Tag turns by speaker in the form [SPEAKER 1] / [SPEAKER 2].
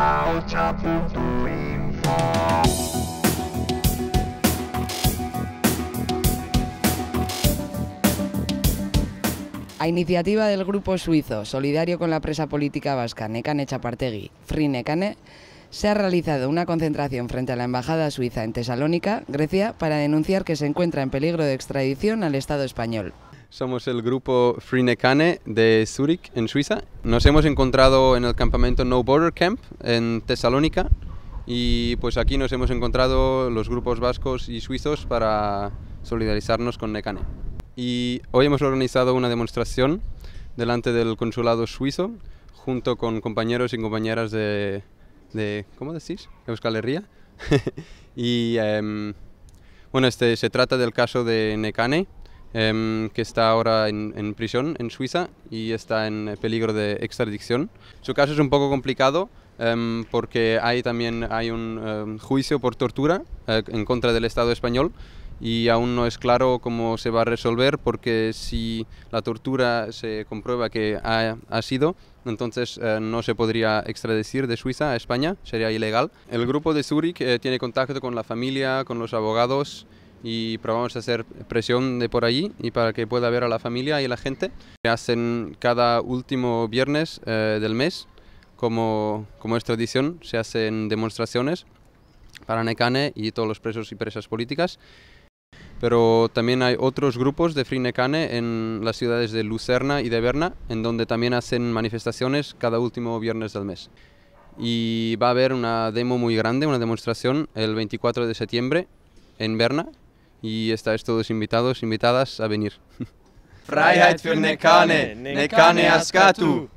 [SPEAKER 1] A
[SPEAKER 2] iniciativa del grupo suizo, solidario con la presa política vasca Nekane Chapartegui, Free Nekane, se ha realizado una concentración frente a la Embajada Suiza en Tesalónica, Grecia, para denunciar que se encuentra en peligro de extradición al Estado español.
[SPEAKER 1] Somos el grupo Frinecane de Zurich, en Suiza. Nos hemos encontrado en el campamento No Border Camp, en Tesalónica, y pues aquí nos hemos encontrado los grupos vascos y suizos para solidarizarnos con Necane. Y hoy hemos organizado una demostración delante del consulado suizo, junto con compañeros y compañeras de, ¿cómo decís? Euskal Herria. y em, bueno, este, se trata del caso de Necane, Em, que está ahora en, prisión en Suiza y está en eh, peligro de extradición. Su caso es un poco complicado em, porque hay también hay un em, juicio por tortura eh, en contra del Estado español y aún no es claro cómo se va a resolver porque si la tortura se comprueba que ha, sido, entonces eh, no se podría extradecir de Suiza a España, sería ilegal. El grupo de Zurich tiene contacto con la familia, con los abogados y probamos a hacer presión de por allí y para que pueda ver a la familia y a la gente. Se Hacen cada último viernes eh, del mes, como, como es tradición, se hacen demostraciones para Nekane y todos los presos y presas políticas. Pero también hay otros grupos de Free Nekane en las ciudades de Lucerna y de Berna, en donde también hacen manifestaciones cada último viernes del mes y va a haber una demo muy grande, una demostración el 24 de septiembre en Berna y estáis todos invitados, invitadas a venir.
[SPEAKER 2] Freiheit für Nekane, Nekane Askatu.